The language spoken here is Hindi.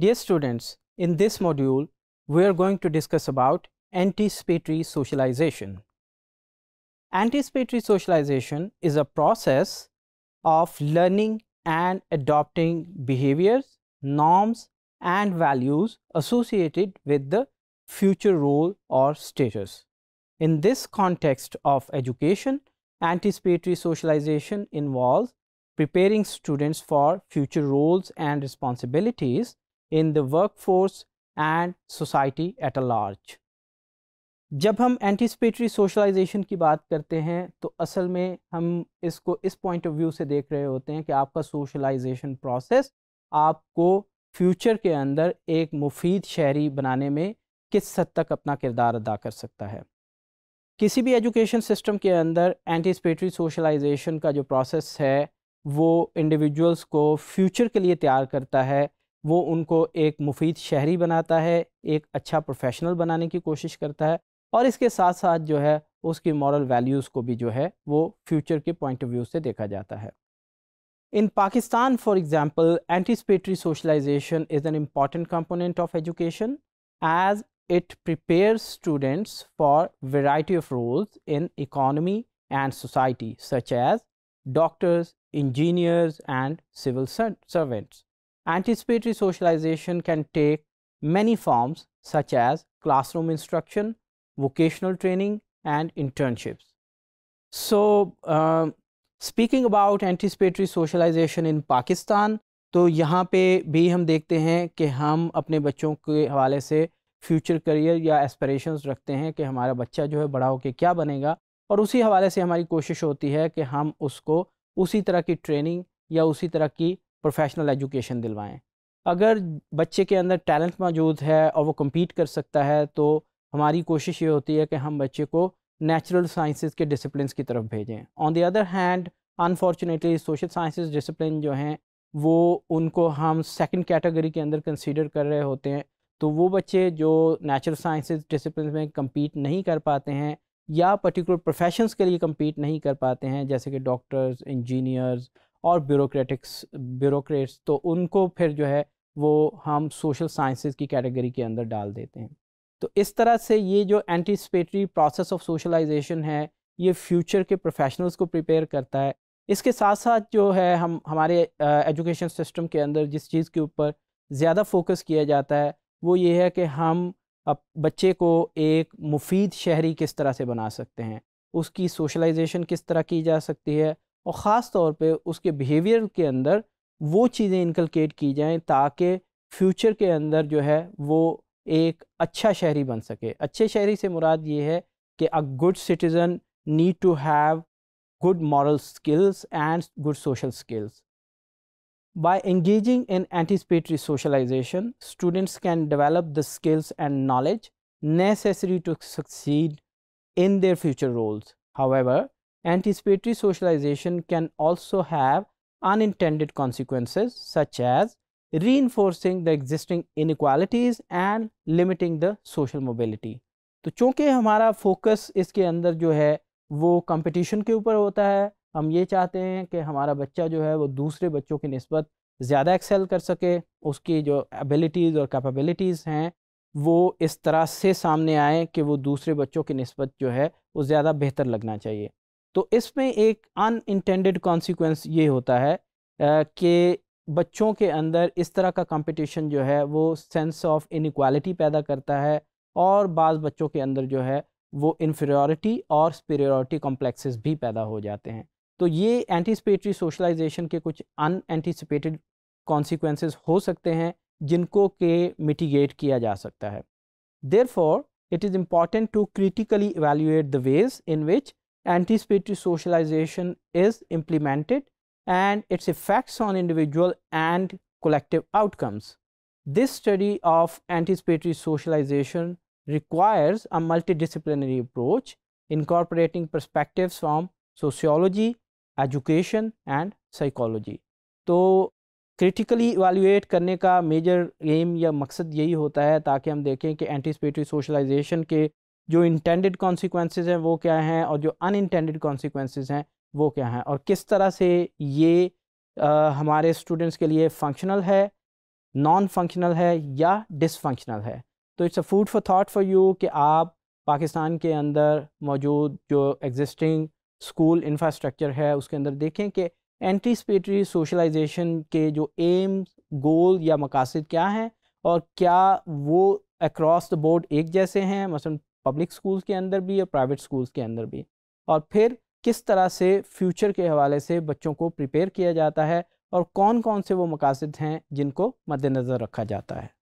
Dear students, in this module, we are going to discuss about anticipatory socialization. Anticipatory socialization is a process of learning and adopting behaviors, norms and values associated with the future role or status. In this context of education, anticipatory socialization involves preparing students for future roles and responsibilities in the force and society at a large जब हम एंटिसपेटरी सोशलाइजेशन की बात करते हैं तो असल में हम इसको इस पॉइंट ऑफ व्यू से देख रहे होते हैं कि आपका सोशलाइजेशन प्रोसेस आपको फ्यूचर के अंदर एक मुफीद शहरी बनाने में किस हद तक अपना किरदार अदा कर सकता है किसी भी एजुकेशन सिस्टम के अंदर एंटिसपेटरी सोशलाइजेशन का जो प्रोसेस है वो इंडिविजुअल्स को फ्यूचर के लिए तैयार करता है वो उनको एक मुफीद शहरी बनाता है एक अच्छा प्रोफेशनल बनाने की कोशिश करता है और इसके साथ साथ जो है उसकी मॉरल वैल्यूज़ को भी जो है वो फ्यूचर के पॉइंट ऑफ व्यू से देखा जाता है in Pakistan for example anticipatory socialization is an important component of education as it prepare students for variety of roles in economy and society such as doctors engineers and civil servants Anticipatory socialization can take many forms such as classroom instruction, vocational training and internships. So, uh, speaking about anticipatory socialization in Pakistan, तो यहाँ पे भी हम देखते हैं कि हम अपने बच्चों के हवाले से फ्यूचर करियर या एस्परेशंस रखते हैं कि हमारा बच्चा जो है बड़ा होकर क्या बनेगा और उसी हवाले से हमारी कोशिश होती है कि हम उसको उसी तरह की ट्रेनिंग या उसी तरह की प्रोफेशनल एजुकेशन दिलवाएं अगर बच्चे के अंदर टैलेंट मौजूद है और वो कम्पीट कर सकता है तो हमारी कोशिश ये होती है कि हम बच्चे को नेचुरल साइंसेस के डिसप्लिन की तरफ भेजें on the other hand unfortunately social sciences discipline जो हैं वो उनको हम सेकंड कैटेगरी के अंदर कंसीडर कर रहे होते हैं तो वो बच्चे जो नेचुरल साइंसेस डिसप्लिन में कम्पीट नहीं कर पाते हैं या पर्टिकुलर प्रोफेशंस के लिए कम्पीट नहीं कर पाते हैं जैसे कि डॉक्टर्स इंजीनियर्स और ब्यूरोक्रेटिक्स ब्यूरोक्रेट्स तो उनको फिर जो है वो हम सोशल साइंसेज की कैटेगरी के अंदर डाल देते हैं तो इस तरह से ये जो एंटीसपेटरी प्रोसेस ऑफ सोशलाइजेशन है ये फ्यूचर के प्रोफेशनल्स को प्रिपेयर करता है इसके साथ साथ जो है हम हमारे एजुकेशन सिस्टम के अंदर जिस चीज़ के ऊपर ज़्यादा फोकस किया जाता है वो ये है कि हम बच्चे को एक मुफीद शहरी किस तरह से बना सकते हैं उसकी सोशलाइजेशन किस तरह की जा सकती है और ख़ास तौर पे उसके बिहेवियर के अंदर वो चीज़ें इनकलकेट की जाएं ताकि फ्यूचर के अंदर जो है वो एक अच्छा शहरी बन सके अच्छे शहरी से मुराद ये है कि a good citizen need to have good moral skills and good social skills By engaging in anticipatory socialization, students can develop the skills and knowledge necessary to succeed in their future roles. However, Anticipatory socialization can also have unintended consequences such as reinforcing the existing inequalities and limiting the social mobility. तो चूँकि हमारा फोकस इसके अंदर जो है वो कंपटीशन के ऊपर होता है हम ये चाहते हैं कि हमारा बच्चा जो है वो दूसरे बच्चों की नस्बत ज़्यादा एक्सेल कर सके उसकी जो एबिलिटीज़ और कैपेबिलिटीज़ हैं वो इस तरह से सामने आए कि वो दूसरे बच्चों की नस्बत जो है वो ज़्यादा बेहतर लगना चाहिए तो इसमें एक अनइंटेंडेड कॉन्सिक्वेंस ये होता है कि बच्चों के अंदर इस तरह का कंपटीशन जो है वो सेंस ऑफ इनक्वालिटी पैदा करता है और बाज़ बच्चों के अंदर जो है वो इन्फीरियॉरिटी और स्पेरियॉरिटी कॉम्प्लेक्सेस भी पैदा हो जाते हैं तो ये एंटीसपेटरी सोशलाइजेशन के कुछ अन एंटीसपेटेड कॉन्सिक्वेंसेस हो सकते हैं जिनको के मिटिगेट किया जा सकता है therefore it is important to critically evaluate the ways in which anticipatory socialization is implemented and its effects on individual and collective outcomes. This study of anticipatory socialization requires a multidisciplinary approach incorporating perspectives from sociology, education and psychology. So, critically evaluate karne ka major aim ya maksad yehi hota hai taakhe hum dekhen ke anticipatory socialization ke जो इंटेंडेड कॉन्सिक्वेंसेज हैं वो क्या हैं और जो अनइंटेंडेड कॉन्सिक्वेंसेज हैं वो क्या हैं और किस तरह से ये आ, हमारे स्टूडेंट्स के लिए फंक्शनल है नॉन फंक्शनल है या डिसफंक्शनल है तो it's a food for thought for you कि आप पाकिस्तान के अंदर मौजूद जो एग्जिस्टिंग स्कूल इंफ्रास्ट्रक्चर है उसके अंदर देखें कि एंटीसपेटरी सोशलाइजेशन के जो एम गोल या मकासद क्या हैं और क्या वो अक्रॉस द बोर्ड एक जैसे हैं मसलन पब्लिक स्कूल्स के अंदर भी या प्राइवेट स्कूल्स के अंदर भी और फिर किस तरह से फ्यूचर के हवाले से बच्चों को प्रिपेयर किया जाता है और कौन कौन से वो मकासद हैं जिनको मद्देनज़र रखा जाता है